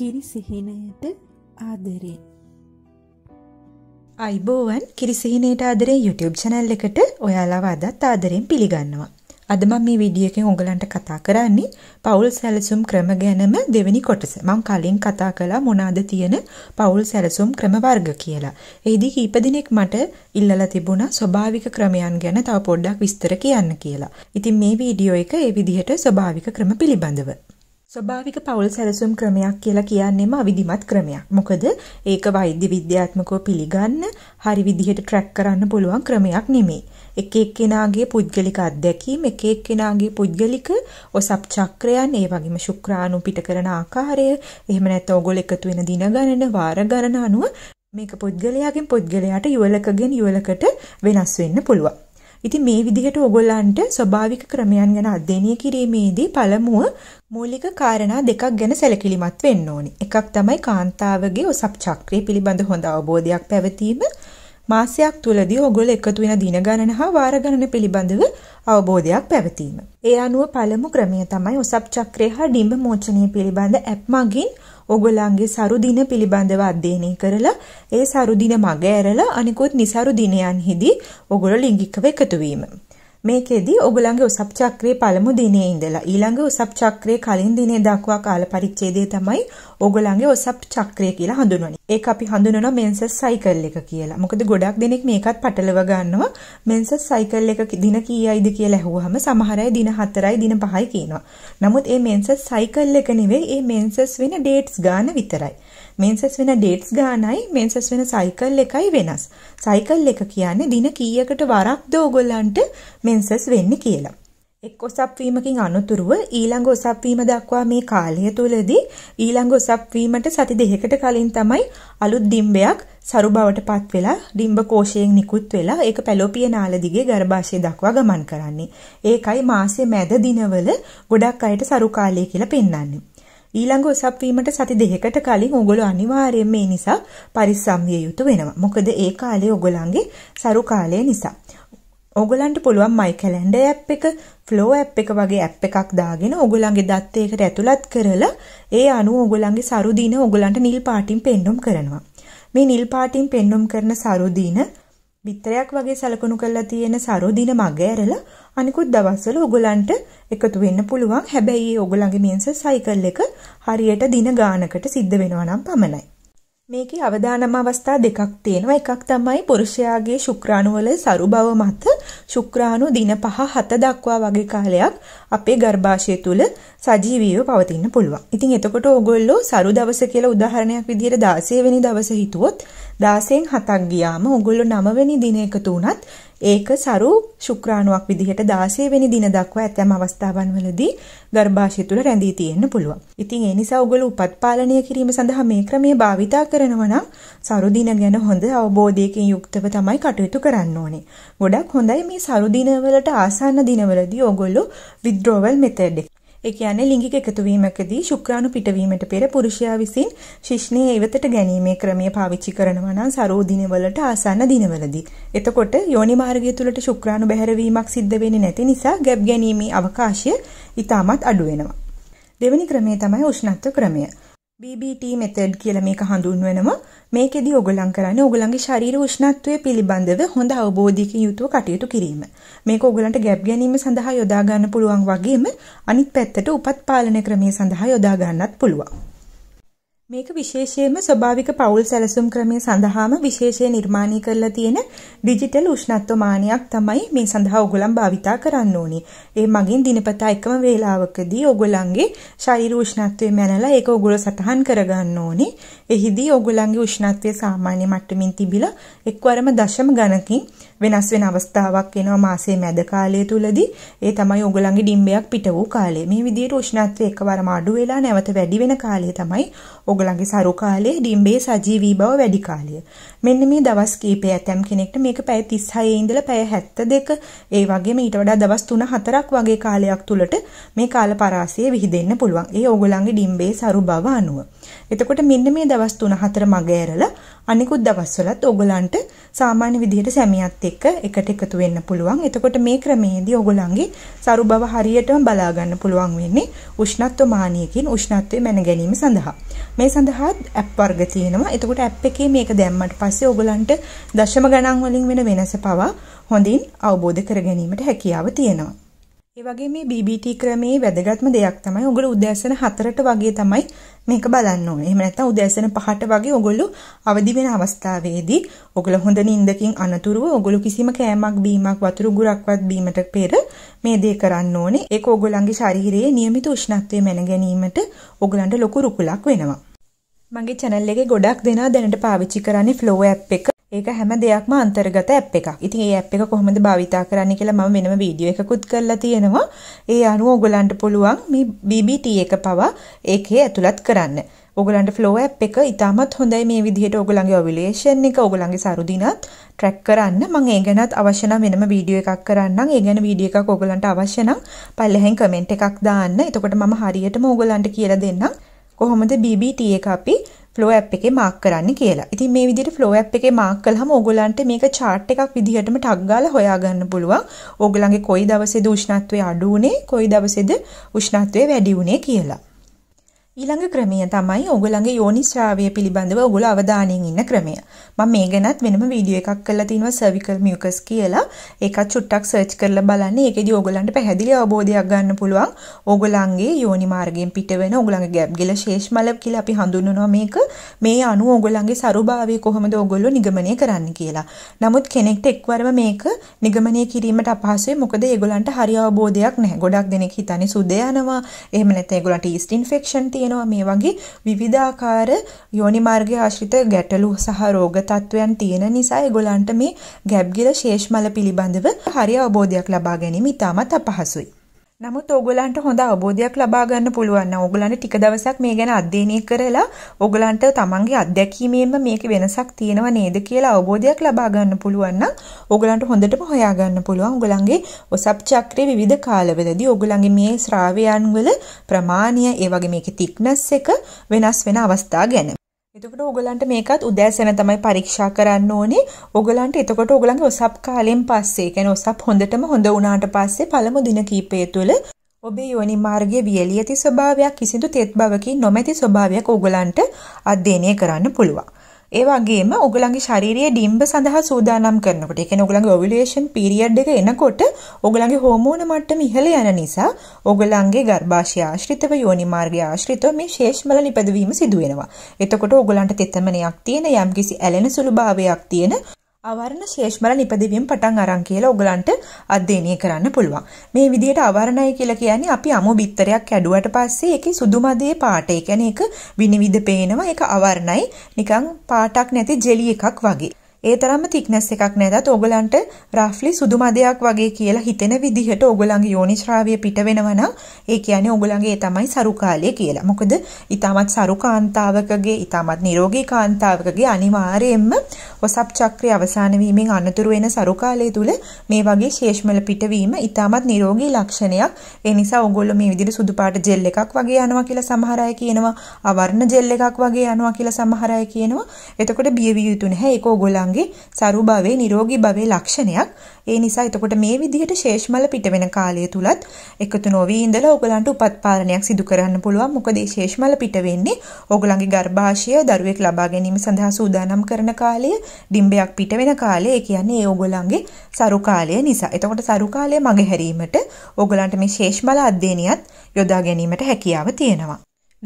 කිරි සිහිනයට ආදරෙන්. අයිබෝවන් කිරිසිහිනයට ආදරේ YouTube චැනල් එකට ඔයාලාව අදත් ආදරෙන් පිළිගන්නවා. අද මම මේ වීඩියෝ එකෙන් ඔයගලන්ට කතා කරන්නේ පෞල් සැලසුම් ක්‍රම ගැනම දෙවෙනි කොටස. මම කලින් කතා කළා මොනවාද තියෙන පෞල් සැලසුම් ක්‍රම වර්ග කියලා. එෙහිදී කීප දිනෙක මට ඉල්ලලා තිබුණා ස්වභාවික ක්‍රමයන් ගැන තව පොඩ්ඩක් විස්තර කියන්න කියලා. ඉතින් මේ වීඩියෝ එක ඒ විදිහට ස්වභාවික ක්‍රම පිළිබඳව ස්වභාවික පවුල් සැලසුම් ක්‍රමයක් කියලා කියන්නේම අවිධිමත් ක්‍රමයක්. මොකද ඒක වෛද්‍ය විද්‍යාත්මකව පිළිගන්න හරි විදිහට ට්‍රැක් කරන්න පුළුවන් ක්‍රමයක් නෙමෙයි. එක එක්කෙනාගේ පුද්ගලික අත්දැකීම්, එක එක්කෙනාගේ පුද්ගලික ඔසප් චක්‍රයන්, ඒ වගේම ශුක්‍රාණු පිට කරන ආකාරය, එහෙම නැත්නම් ඕගොල්ලෝ එකතු වෙන දින ගණන, වාර ගණන අනුව මේක පුද්ගලයාගෙන් පුද්ගලයාට යුවලකගෙන් යුවලකට වෙනස් වෙන්න පුළුවන්. ඉතින් මේ විදිහට ඕගොල්ලන්ට ස්වභාවික ක්‍රමයන් ගැන අධ්‍යයනය කිරීමේදී පළමුව මූලික කාරණා දෙකක් ගැන සැලකිලිමත් වෙන්න ඕනි. එකක් තමයි කාන්තාවගේ ඔසප් චක්‍රය පිළිබඳ හොඳ අවබෝධයක් පැවතීම. මාසයක් තුලදී ඔගොල්ලෝ එකතු වෙන දින ගණන හා වාර ගණන පිළිබඳව අවබෝධයක් පැවතීම. ඒ අනුව පළමු ක්‍රමය තමයි ඔසප් චක්‍රය හා ඩිම්බ මෝචනය පිළිබඳ ඇප් මගින් ඔගොල්ලන්ගේ සරු දින පිළිබඳව අධ්‍යයනය කරලා ඒ සරු දින මග ඇරලා අනිකුත් නිසරු දිනයන්හිදී ඔගොල්ලෝ ලිංගිකව එකතු වීම. මේකෙදි ඔගලන්ගේ උසප් චක්‍රයේ පළමු දිනේ ඉඳලා ඊළඟ උසප් චක්‍රයේ කලින් දිනේ දක්වා කාල පරිච්ඡේදය තමයි ඔගලන්ගේ උසප් චක්‍රය කියලා හඳුන්වන්නේ. ඒක අපි හඳුන්වනවා මෙන්සස් සයිකල් එක කියලා. මොකද ගොඩක් දෙනෙක් මේකත් පටලව ගන්නවා. මෙන්සස් සයිකල් එක දින කීයයිද කියලා ඇහුවහම සමහර අය දින 4යි දින 5යි කියනවා. නමුත් මේ මෙන්සස් සයිකල් එක නෙවෙයි මේ මෙන්සස් වෙන ඩේට්ස් ගාන විතරයි. මෙන්සස් වෙන ඩේට්ස් ගානයි මෙන්සස් වෙන සයිකල් එකයි වෙනස්. සයිකල් එක කියන්නේ දින කීයකට වරක්ද ඕගොල්ලන්ට මෙන්සස් වෙන්නේ කියලා. එක් ඔසප් වීමකින් අනුතුරුව ඊළඟ ඔසප් වීම දක්වා මේ කාලය තුලදී ඊළඟ ඔසප් වීමට සති දෙකකට කලින් තමයි අලුත් ඩිම්බයක් සරු බවටපත් වෙලා ඩිම්බ කෝෂයෙන් නිකුත් වෙලා ඒක පැලෝපිය නාල දිගේ ගර්භාෂය දක්වා ගමන් කරන්නේ. ඒකයි මාසයේ මැද දිනවල ගොඩක් අයට සරු කාලය කියලා පෙන්වන්නේ. ඊළඟ ඔසප් වීමට සති දෙකකට කලින් ඕගොල්ලෝ අනිවාර්යයෙන් මේ නිසා පරිස්සම් විය යුතු වෙනවා. මොකද ඒ කාලේ ඕගොල්ලන්ගේ සරු කාලය නිසා. ඕගොල්ලන්ට පුළුවන් My Calendar app එක, Flow app එක වගේ app එකක් දාගෙන ඕගොල්ලන්ගේ දත් ඒකට ඇතුළත් කරලා ඒ අනුව ඕගොල්ලන්ගේ සරු දින ඕගොල්ලන්ට නිල් පාටින් පෙන්වුම් කරනවා. මේ නිල් පාටින් පෙන්වුම් කරන සරු දින බිත්තරයක් වගේ සලකුණු කරලා තියෙන සරු දින මග ඇරලා අනිකුත් දවස්වල ඔයගලන්ට එකතු වෙන්න පුළුවන්. හැබැයි ඒ ඔයගලගේ මෙන්සස් සයිකල් එක හරියට දින ගානකට සිද්ධ වෙනවා නම් පමණයි. මේකේ අවදානම අවස්ථා දෙකක් තියෙනවා. එකක් තමයි පුරුෂයාගේ ශුක්‍රාණු වල සරු බව මත ශුක්‍රාණු දින 5 7 දක්වා වගේ කාලයක් අපේ ගර්භාෂය තුල සජීවීව පවතින්න පුළුවන්. ඉතින් එතකොට ඕගොල්ලෝ සරු දවස කියලා උදාහරණයක් විදිහට 16 වෙනි දවස හිතුවොත් 16න් 7ක් ගියාම ඕගොල්ලෝ 9 වෙනි දින එකතු වුණත් ඒක සරු ශුක්‍රාණුවක් විදිහට 16 වෙනි දින දක්වා ඇතැම් අවස්ථාවන් වලදී ගර්භාෂය තුල රැඳී තියෙන්න පුළුවන්. ඉතින් ඒ නිසා ඔයගොල්ලෝ උපත් පාලනය කිරීම සඳහා මේ ක්‍රමය භාවිතා කරනවා නම් සරු දින ගැන හොඳ අවබෝධයකින් යුක්තව තමයි කටයුතු කරන්න ඕනේ. ගොඩක් හොඳයි මේ සරු දිනවලට ආසන්න දිනවලදී ඔයගොල්ලෝ withdrawal method ඒ කියන්නේ ලිංගික එකතුවීමකදී ශුක්‍රාණු පිටවීමට පෙර පුරුෂයා විසින් ශිෂ්ණයේ ඉවතට ගැනීමේ ක්‍රමය පාවිච්චි කරනවා නම් සරෝ දිනවලට ආසන්න දිනවලදී. එතකොට යෝනි මාර්ගය තුලට ශුක්‍රාණු බැහැරවීමක් සිද්ධ වෙන්නේ නැති නිසා ගැබ් ගැනීමේ අවකාශය ඊටමත් අඩු වෙනවා. දෙවෙනි ක්‍රමය තමයි උෂ්ණත්ව ක්‍රමය. BBT method කියලා මේක හඳුන්වනවා. මේකෙදී ඔයගොල්ලන් කරන්නේ ඔයගොල්ලන්ගේ ශරීර උෂ්ණත්වය පිළිබඳව හොඳ අවබෝධයකින් යුතුව කටයුතු කිරීම. මේක ඔයගොල්ලන්ට ගැප් ගැනීම සඳහා යොදා ගන්න පුළුවන් වගේම අනිත් පැත්තට උපත් පාලන ක්‍රමයේ සඳහා යොදා ගන්නත් පුළුවන්. මේක විශේෂයෙන්ම ස්වභාවික පවුල් සැලසුම් ක්‍රමය සඳහාම විශේෂයෙන් නිර්මාණය කරලා තියෙන ඩිජිටල් උෂ්ණත්ව මානයක් තමයි මේ සඳහා ඔයගොල්ලන් භාවිතා කරන්න ඕනේ. ඒ මගින් දිනපතා එකම වේලාවකදී ඔයගොල්ලන්ගේ ශරීර උෂ්ණත්වය මැනලා ඒක ඔයගොල්ලෝ සටහන් කරගන්න ඕනේ. එහිදී ඕගොල්ලන්ගේ උෂ්ණත්වය සාමාන්‍ය මට්ටමින් තිබිලා එක්වරම දශම ගණකින් වෙනස් වෙන අවස්ථාවක් එනවා මාසයේ මැද කාලය තුලදී. ඒ තමයි ඕගොල්ලන්ගේ ඩිම්බයක් පිට වූ කාලය. මේ විදිහට උෂ්ණත්වය එකවරම අඩු වෙලා නැවත වැඩි වෙන කාලය තමයි ඕගොල්ලන්ගේ සරු කාලයේ ඩිම්බේ සජීවී බව වැඩි කාලය. මෙන්න මේ දවස් කීපය ඇතම් කෙනෙක්ට මේක පැය 36 ඉඳලා පැය 72 ඒ වගේම ඊට වඩා දවස් 3-4ක් වගේ කාලයක් තුලට මේ කාල පරාසය විහිදෙන්න පුළුවන්. ඒ ඕගොල්ලන්ගේ ඩිම්බේ සරු බව අනුව. එතකොට මෙන්න මේ දවස් 3-4 මග ඇරලා අනිකුත් දවස්වලත් ඔයගලන්ට සාමාන්‍ය විදිහට සැමියාත් එක්ක එකට එකතු වෙන්න පුළුවන්. එතකොට මේ ක්‍රමයේදී ඔයගලන්ගේ සරු බව හරියටම බලා ගන්න පුළුවන් වෙන්නේ උෂ්ණත්ව මානියකින් උෂ්ණත්වය මැන ගැනීම සඳහා. මේ සඳහා ඇප් වර්ග තියෙනවා. එතකොට ඇප් එකේ මේක දැම්මට පස්සේ ඔයගලන්ට දශම ගණන් වලින් වෙන වෙනස පවා හොඳින් අවබෝධ කර ගැනීමට හැකියාව තියෙනවා. ඒ වගේ මේ BBT ක්‍රමයේ වැදගත්ම දෙයක් තමයි ඔයගොල්ලෝ උදෑසන 4ට වගේ තමයි මේක බලන්න ඕනේ. එහෙම නැත්නම් උදෑසන 5ට වගේ ඔයගොල්ලෝ අවදි වෙන අවස්ථාවේදී ඔයගොල්ලෝ හොඳ නිින්දකින් අනතුරුව ඔයගොල්ලෝ කිසිම කෑමක් බීමක් වතුර ගුරක්වත් බීමට පෙර මේ දේ කරන්න ඕනේ. ඒක ඔයගොල්ලන්ගේ ශරීරයේ નિયમિત උෂ්ණත්වය මැන ගැනීමට ඔයගලන්ට ලොකු රුකුලක් වෙනවා. මගේ channel එකේ ගොඩක් දෙනා දැනට පාවිච්චි කරන්නේ Flow app එක. ඒක හැම දෙයක්ම අන්තර්ගත ඇප් එකක්. ඉතින් ඒ ඇප් එක කොහොමද භාවිතා කරන්න කියලා මම වෙනම වීඩියෝ එකකුත් කරලා තියෙනවා. ඒ අනුව ඔයගලන්ට පුළුවන් මේ BBT එක පවා ඒකේ ඇතුළත් කරන්න. ඔයගලන්ට Flow app එක ඉතාමත් හොඳයි මේ විදිහට ඔයගලන්ගේ ovulation එක, ඔයගලන්ගේ සරුදිනත් track කරන්න. මම ඒ ගැනත් අවශ්‍ය නම් වෙනම වීඩියෝ එකක් කරන්නම්. ඒ ගැන වීඩියෝ එකක් ඔයගලන්ට අවශ්‍ය නම් පල්ලෙහෙන් comment එකක් දාන්න. එතකොට මම හරියටම ඔයගලන්ට කියලා දෙන්නම්. කොහොමද BBT එක අපි ෆ්ලෝ ඇප් එකේ මාක් කරන්න කියලා. ඉතින් මේ විදිහට ෆ්ලෝ ඇප් එකේ මාක් කළාම ඕගොල්ලන්ට මේක chart එකක් විදිහටම ටග් ගාලා හොයාගන්න පුළුවන්. ඕගොල්ලන්ගේ කොයි දවසේද උෂ්ණත්වය අඩු වුනේ, කොයි දවසේද උෂ්ණත්වය වැඩි වුනේ කියලා. ඊළඟ ක්‍රමය තමයි ඔයගොල්ලන්ගේ යෝනිශ්‍රාවය පිළිබඳව ඔයගොල්ලෝ අවධානයෙන් ඉන්න ක්‍රමය. මම මේ ගැනත් වෙනම වීඩියෝ එකක් කරලා තිනවා cervical mucus කියලා. ඒකත් චුට්ටක් සර්ච් කරලා බලන්න. ඒකෙදී ඔයගොල්ලන්ට පැහැදිලි අවබෝධයක් ගන්න පුළුවන්. ඔයගොල්ලන්ගේ යෝනි මාර්ගයෙන් පිට වෙන ඔයගොල්ලන්ගේ ගැප් ගිල ශේෂ්මල කියලා අපි හඳුන්වනවා මේක. මේ අණු ඔයගොල්ලන්ගේ සරුභාවය කොහොමද ඔයගොල්ලෝ නිගමනය කරන්න කියලා. නමුත් කෙනෙක්ට එක්වරම මේක නිගමනය කිරීමට අපහසුයි. මොකද ඒගොල්ලන්ට හරි අවබෝධයක් නැහැ. ගොඩක් දෙනෙක් හිතන්නේ සුද යනවා. එහෙම නැත්නම් ඒගොල්ලන්ට yeast infection තියෙන තියෙනවා මේ වගේ විවිධාකාර යෝනි මාර්ගය ආශ්‍රිත ගැටලු සහ රෝග තත්වයන් තියෙන නිසා ඒගොල්ලන්ට මේ ගැබ්ගිල ශේෂ්මල පිළිබඳව හරි අවබෝධයක් ලබා ගැනීම ඉතාමත් අපහසුයි. නමුත් ඕගොල්ලන්ට හොඳ අවබෝධයක් ලබා ගන්න පුළුවන් නම් ඕගොල්ලන්ට ටික දවසක් මේ ගැන අධ්‍යයනය කරලා ඕගොල්ලන්ට තමන්ගේ අත්දැකීමෙන්ම මේක වෙනසක් තියෙනව නේද කියලා අවබෝධයක් ලබා ගන්න පුළුවන් නම් ඕගොල්ලන්ට හොඳටම හොයා ගන්න පුළුවන් ඕගොල්ලන්ගේ ඔසප් චක්‍රයේ විවිධ කාලවලදී ඕගොල්ලන්ගේ මේ ශ්‍රාවයන් වල ප්‍රමාණය ඒ වගේ මේකේ thickness එක වෙනස් වෙන අවස්ථා ගැන එතකොට ඔයගලන්ට මේකත් උදෑසන තමයි පරීක්ෂා කරන්න ඕනේ. ඔයගලන්ට එතකොට ඔයගලන්ගේ ඔසප් කාලයෙන් පස්සේ, කියන්නේ ඔසප් හොඳටම හොඳ වුණාට පස්සේ පළමු දින කීපය තුළ ඔබේ යෝනි මාර්ගයේ වියලී ඇති ස්වභාවයක්, කිසිදු තෙත් බවකින් නොමැති ස්වභාවයක් ඔයගලන්ට අධ්‍යයනය කරන්න පුළුවන්. ඒ වගේම ඔයගලගේ ශාරීරියේ ඩිම්බ සඳහා සූදානම් කරනකොට, ඒ කියන්නේ ඔයගලගේ ඔවියුලේෂන් පීරියඩ් එක එනකොට ඔයගලගේ හෝමෝන මට්ටම ඉහළ යන නිසා ඔයගලගේ ගර්භාෂය ආශ්‍රිතව යෝනි මාර්ගය ආශ්‍රිතව මේ ශේෂ්මල නිපදවීම සිදු වෙනවා. එතකොට ඔයගලන්ට තෙතමනයක් තියෙන යම්කිසි ඇලෙන සුළුභාවයක් තියෙන අවරණ ශේෂ්මල නිපදවීම පටන් අරන් කියලා ඔයගලන්ට අධ්‍යයනය කරන්න පුළුවන්. මේ විදිහට අවරණය කියලා කියන්නේ අපි අමු බිත්තරයක් ඇඩුවට පස්සේ ඒකේ සුදු මදේ පාට. ඒ කියන්නේ ඒක විනිවිද පේනවා. ඒක අවරණයි. නිකන් පාටක් නැති ජෙලි එකක් වගේ. ඒ තරම්ම තික්නස් එකක් නැතත් ඔයගලන්ට රෆ්ලි සුදු මදයක් වගේ කියලා හිතෙන විදිහට ඔයගලන්ගේ යෝනිශ්‍රාවය පිට වෙනවා නම් ඒ කියන්නේ ඔයගලන්ගේ තමයි සරු කාලය කියලා. මොකද ඊටමත් සරු කාන්තාවකගේ ඊටමත් නිරෝගී කාන්තාවකගේ අනිවාර්යයෙන්ම ඔසප් චක්‍රය අවසන් වීමෙන් අනතුරු වෙන සරු කාලය තුල මේ වගේ ශේෂ්මල පිටවීම ඉතාමත් නිරෝගී ලක්ෂණයක්. ඒ නිසා ඕගොල්ලෝ මේ විදිහට සුදු පාට ජෙල් එකක් වගේ යනවා කියලා සමහර අය කියනවා. අවර්ණ ජෙල් එකක් වගේ යනවා කියලා සමහර අය කියනවා. එතකොට බිය විය යුතු නැහැ. ඒක ඕගොල්ලන්ගේ සරු භවයේ නිරෝගී භවයේ ලක්ෂණයක්. ඒ නිසා එතකොට මේ විදිහට ශේෂ්මල පිට වෙන කාලය තුලත් එකතු නොවි ඉඳලා ඔයගලන්ට උපත්පාලනයක් සිදු කරන්න පුළුවන්. මොකද මේ ශේෂ්මල පිට වෙන්නේ ඔයගලන්ගේ ගර්භාෂය දරුවෙක් ලබා ගැනීම සඳහා සූදානම් කරන කාලය. ඩිම්බයක් පිට වෙන කාලේ ඒ කියන්නේ ඒ ඕගොල්ලන්ගේ සරු කාලය නිසා. එතකොට සරු කාලය මගහැරීමට ඕගොල්ලන්ට මේ ශේෂ් බල අධ්‍යයනියත් යොදා ගැනීමට හැකියාව තියෙනවා.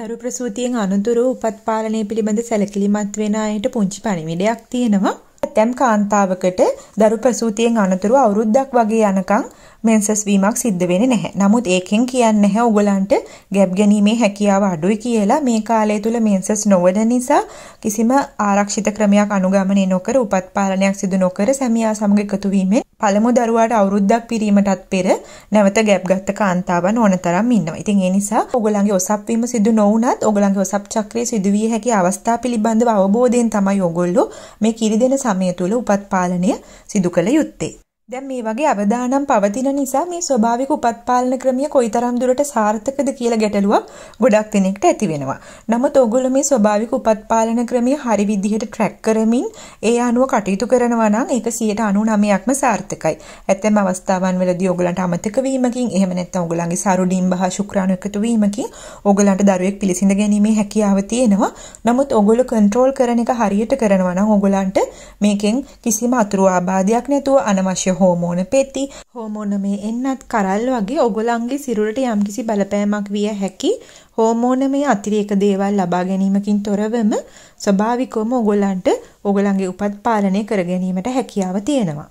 දරු ප්‍රසූතියෙන් අනතුරු උපත් පාලනය පිළිබඳ සැලකිලිමත් වෙන අයට පුංචි පණිවිඩයක් තියෙනවා. ඇතැම් කාන්තාවකට දරු ප්‍රසූතියෙන් අනතුරු අවුරුද්දක් වගේ යනකම් මෙන්සස් වීමක් සිද්ධ වෙන්නේ නැහැ. නමුත් ඒකෙන් කියන්නේ නැහැ ඔයගලන්ට ගැබ් ගැනීමේ හැකියාව අඩුයි කියලා මේ කාලය තුල මෙන්සස් නොවන නිසා කිසිම ආරක්ෂිත ක්‍රමයක් අනුගමනය නොකර උපත් පාලනයක් සිදු නොකර සැමියා සමග එකතු වීමෙන් පළමු දරුවාට අවුරුද්දක් පිරීමටත් පෙර නැවත ගැප් ගත්ත කාන්තාවන් ඕනතරම් ඉන්නවා. ඉතින් ඒ නිසා ඔයගොල්ලන්ගේ ඔසප් වීම සිදු නොවුනත් ඔයගොල්ලන්ගේ ඔසප් චක්‍රය සිදු විය හැකි අවස්ථා පිළිබඳව අවබෝධයෙන් තමයි ඔයගොල්ලෝ මේ කිරිදෙන සමය තුල උපත් පාලනය සිදු කළ යුත්තේ. දැන් මේ වගේ අවදානම් පවතින නිසා මේ ස්වභාවික උපත්පාලන ක්‍රමය කොයිතරම් දුරට සාර්ථකද කියලා ගැටලුවක් ගොඩක් දෙනෙක්ට ඇති වෙනවා. නමුත් ඕගොල්ලෝ මේ ස්වභාවික උපත්පාලන ක්‍රමය හරි විදිහට ට්‍රැක් කරමින් ඒ අනුව කටයුතු කරනවා නම් ඒක 99%ක්ම සාර්ථකයි. ඇතැම් අවස්ථාවන් වලදී ඕගොල්ලන්ට අමතක වීමකින් එහෙම නැත්නම් ඕගොල්ලන්ගේ සරුඩින් බහ ශුක්‍රාණු එකතු වීමකින් ඕගොල්ලන්ට දරුවෙක් පිළිසිඳ ගැනීමේ හැකියාව තියෙනවා. නමුත් ඕගොල්ලෝ කන්ට්‍රෝල් කරන එක හරියට කරනවා නම් ඕගොල්ලන්ට මේකෙන් කිසිම අතුරු ආබාධයක් නැතුව අනවශ්‍ය හෝමෝන පෙති හෝමෝනමේ එන්නත් කරල් වගේ ඔගොලන්ගේ සිරුරට යම්කිසි බලපෑමක් විය හැකි හෝමෝනමේ අතිරේක දේවල් ලබා ගැනීමකින් තොරවම ස්වභාවිකවම ඔගොලන්ට ඔගොලන්ගේ උපත් පාලනය කර ගැනීමට හැකියාව තියෙනවා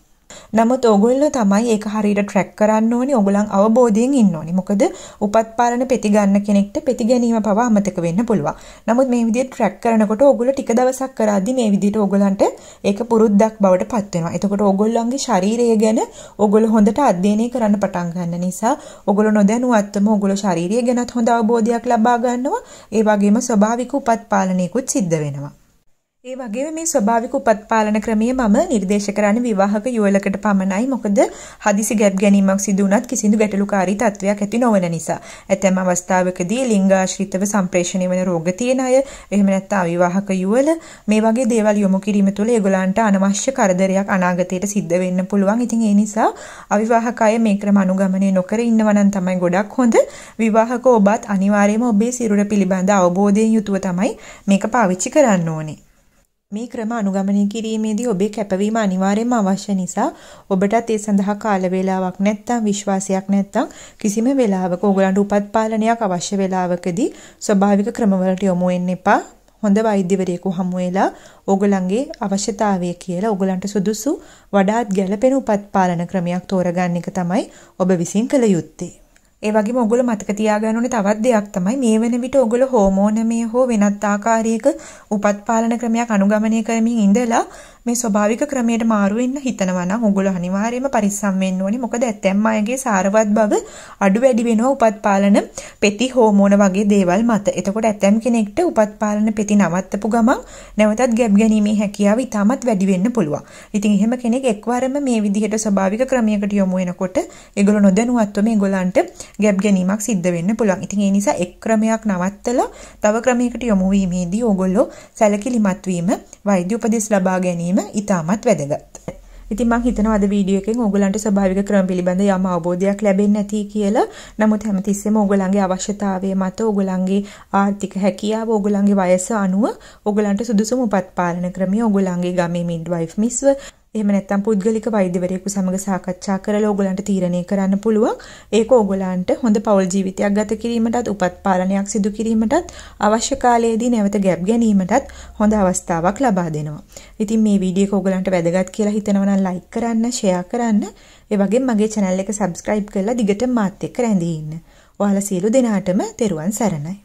නමුත් ඕගොල්ලෝ තමයි ඒක හරියට ට්‍රැක් කරන්න ඕනේ. ඕගොල්ලන් අවබෝධයෙන් ඉන්න ඕනේ. මොකද උපත් පාලන පෙති ගන්න කෙනෙක්ට පෙති ගැනීම පවා අමතක වෙන්න පුළුවන්. නමුත් මේ විදිහට ට්‍රැක් කරනකොට ඕගොල්ලෝ ටික දවසක් කරද්දි මේ විදිහට ඕගොල්ලන්ට ඒක පුරුද්දක් බවට පත් වෙනවා. එතකොට ඕගොල්ලන්ගේ ශරීරය ගැන ඕගොල්ලෝ හොඳට අධ්‍යයනය කරන්න පටන් ගන්න නිසා ඕගොල්ලෝ නොදැනුවත්වම ඕගොල්ලෝ ශාරීරිය ගැනත් හොඳ අවබෝධයක් ලබා ගන්නවා. ඒ වගේම ස්වභාවික උපත් පාලනයකුත් සිද්ධ වෙනවා. ඒ වගේම මේ ස්වභාවික උපත්පාලන ක්‍රමය මම නිර්දේශ කරන්නේ විවාහක යුවලකට පමණයි. මොකද හදිසි ගැබ් ගැනීමක් සිදු වුණත් කිසිදු ගැටලුකාරී තත්වයක් ඇති නොවන නිසා. ඇතැම් අවස්ථාවකදී ලිංගාශ්‍රිතව සම්ප්‍රේෂණය වන රෝග තියෙන අය, එහෙම නැත්නම් විවාහක යුවල මේ වගේ දේවල් යොමු කිරීම තුළ ඒගොල්ලන්ට අනවශ්‍ය කරදරයක් අනාගතයට සිද්ධ වෙන්න පුළුවන්. ඉතින් ඒ නිසා අවිවාහක අය මේ ක්‍රම අනුගමනය නොකර ඉන්නවා නම් තමයි ගොඩක් හොඳ. විවාහක ඔබත් අනිවාර්යයෙන්ම ඔබේ සිරුර පිළිබඳ අවබෝධයෙන් යුතුව තමයි මේක පාවිච්චි කරන්න ඕනේ. මේ ක්‍රම අනුගමනය කිරීමේදී ඔබේ කැපවීම අනිවාර්යයෙන්ම අවශ්‍ය නිසා ඔබටත් ඒ සඳහා කාල වේලාවක් නැත්නම් විශ්වාසයක් නැත්නම් කිසිම වෙලාවක ඕගලන්ට උපත් පාලනයක් අවශ්‍ය වෙලාවකදී ස්වභාවික ක්‍රමවලට යොමු වෙන්න එපා. හොඳ වෛද්‍යවරයෙකු හමු වෙලා ඕගලන්ගේ අවශ්‍යතාවය කියලා ඕගලන්ට සුදුසු වඩාත් ගැළපෙන උපත් පාලන ක්‍රමයක් තෝරගන්න එක තමයි ඔබ විසින් කළ යුත්තේ. ඒ වගේම ඔයගොල්ලෝ මතක තියාගන්න ඕනේ තවත් දෙයක් තමයි මේ වෙන විට ඔයගොල්ලෝ හෝමෝනමය හෝ වෙනත් ආකාරයක උපත් පාලන ක්‍රමයක් අනුගමනය කරමින් ඉඳලා මේ ස්වභාවික ක්‍රමයට මාරු වෙන්න හිතනවා නම් ඕගොල්ලෝ අනිවාර්යයෙන්ම පරිස්සම් වෙන්න ඕනේ. මොකද ඇතැම් අයගේ සාරවත් බව අඩු වැඩි වෙනවා උපත්පාලන පෙති හෝමෝන වගේ දේවල් මත. එතකොට ඇතැම් කෙනෙක්ට උපත්පාලන පෙති නවත්තපු ගමන් නැවතත් ගැබ් ගැනීමේ හැකියාව ඉතාමත් වැඩි වෙන්න පුළුවන්. ඉතින් එහෙම කෙනෙක් එක්වරම මේ විදිහට ස්වභාවික ක්‍රමයකට යොමු වෙනකොට ඒගොල්ලෝ නොදැනුවත්වම ඒගොල්ලන්ට ගැබ් ගැනීමක් සිද්ධ වෙන්න පුළුවන්. ඉතින් ඒ නිසා එක් ක්‍රමයක් නවත්තලා තව ක්‍රමයකට යොමු වීමේදී ඕගොල්ලෝ සැලකිලිමත් වීම වෛද්‍ය උපදෙස් ලබා ගැනීම ගැනීම ඉතාමත් වැදගත්. ඉතින් මම හිතනවා අද වීඩියෝ එකෙන් ඕගොල්ලන්ට ස්වභාවික ක්‍රම පිළිබඳ යම් අවබෝධයක් ලැබෙන්නේ නැති කියලා. නමුත් හැමතිස්සෙම ඕගොල්ලන්ගේ අවශ්‍යතාවය මත ඕගොල්ලන්ගේ ආර්ථික හැකියාව ඕගොල්ලන්ගේ වයස අනුව ඕගොල්ලන්ට සුදුසුම උපත් පාලන ක්‍රමය ඕගොල්ලන්ගේ ගමේ මිඩ්වයිෆ් මිස්ව එහෙම නැත්නම් පුද්ගලික වෛද්‍යවරයෙකු සමග සාකච්ඡා කරලා ඕගොල්ලන්ට තීරණය කරන්න පුළුවන්. ඒක ඕගොල්ලන්ට හොඳ පෞල් ජීවිතයක් ගත කිරීමටත්, උපත් පාලනයක් සිදු කිරීමටත්, අවශ්‍ය කාලයේදී නැවත ගැප් ගැනීමටත් හොඳ අවස්ථාවක් ලබා දෙනවා. ඉතින් මේ වීඩියෝ එක ඕගොල්ලන්ට වැදගත් කියලා හිතනවා නම් ලයික් කරන්න, ෂෙයා කරන්න, ඒ වගේම මගේ channel එක subscribe කරලා දිගටම මාත් එක්ක රැඳී ඉන්න. ඔයාලා සියලු දෙනාටම තෙරුවන් සරණයි.